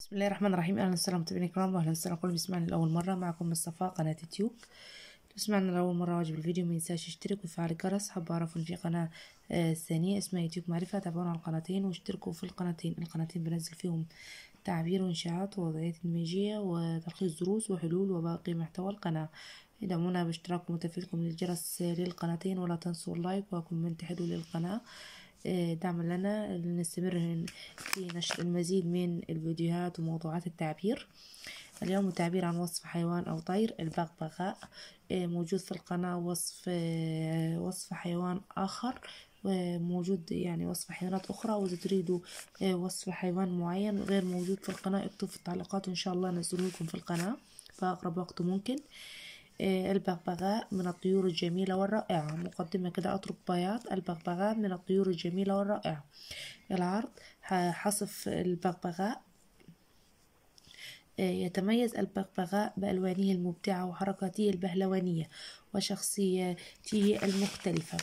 بسم الله الرحمن الرحيم اهلا وسهلا متابعينا الكرام واهلا وسهلا كل بيسمعنا لاول مره معكم مصطفى قناه يوتيوب تسمعنا لاول مره واجب الفيديو ما ينساش يشترك ويفعل الجرس حاب اعرف ان في قناه آه ثانيه اسمها يوتيوب معرفه تابعونا على القناتين واشتركوا في القناتين القناتين بنزل فيهم تعبير وانشاءات ووضعيات انماجيه وتلخيص دروس وحلول وباقي محتوى القناه ادعمونا باشتراككم وتفعيلكم للجرس للقناتين ولا تنسوا اللايك وكومنت حلو للقناه آه، دعم لنا لنستمر في نشر المزيد من الفيديوهات وموضوعات التعبير اليوم التعبير عن وصف حيوان أو طير البغبغاء آه، موجود في القناة وصف آه، وصف حيوان آخر موجود يعني وصف حيوانات أخرى وإذا تريدوا وصف حيوان معين غير موجود في القناة اكتبوا في التعليقات وإن شاء الله نزلوكم في القناة في أقرب وقت ممكن البغبغاء من الطيور الجميلة والرائعة مقدمة كده أترك بياض البغبغاء من الطيور الجميلة والرائعة العرض حصف البغبغاء آه، يتميز البغبغاء بألوانه المبدعة وحركاته البهلوانية وشخصيته المختلفة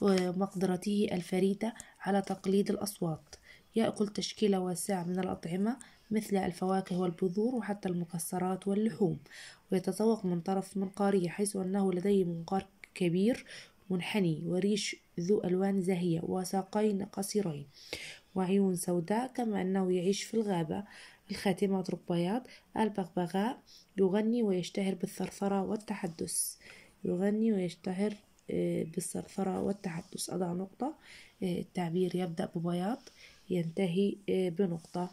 ومقدرته الفريدة على تقليد الأصوات يأكل تشكيلة واسعة من الأطعمة مثل الفواكه والبذور وحتى المكسرات واللحوم ويتذوق من طرف منقارية حيث أنه لديه منقار كبير منحني وريش ذو ألوان زاهية وساقين قصيرين وعيون سوداء كما أنه يعيش في الغابة الخاتمة ربياض البغبغاء يغني ويشتهر بالثرثرة والتحدث يغني ويشتهر آه، بالثرثرة والتحدث أضع نقطة آه، التعبير يبدأ ببياض ينتهي آه، بنقطة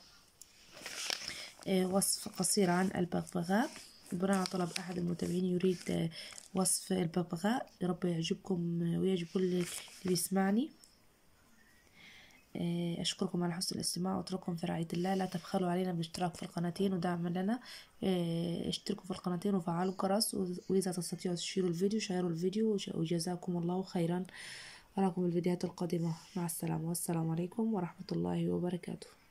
إيه، وصف قصير عن الببغاء بناء على طلب أحد المتابعين يريد آه، وصف الببغاء يا رب يعجبكم آه، ويعجب كل اللي بيسمعني إيه، أشكركم على حسن الاستماع وأترككم في رعاية الله لا تبخلوا علينا بالاشتراك في القناتين ودعم لنا إيه، اشتركوا في القناتين وفعلوا الجرس وإذا تستطيعوا تشيروا الفيديو شيروا الفيديو وجزاكم الله خيرا أراكم الفيديوهات القادمة مع السلامة والسلام عليكم ورحمة الله وبركاته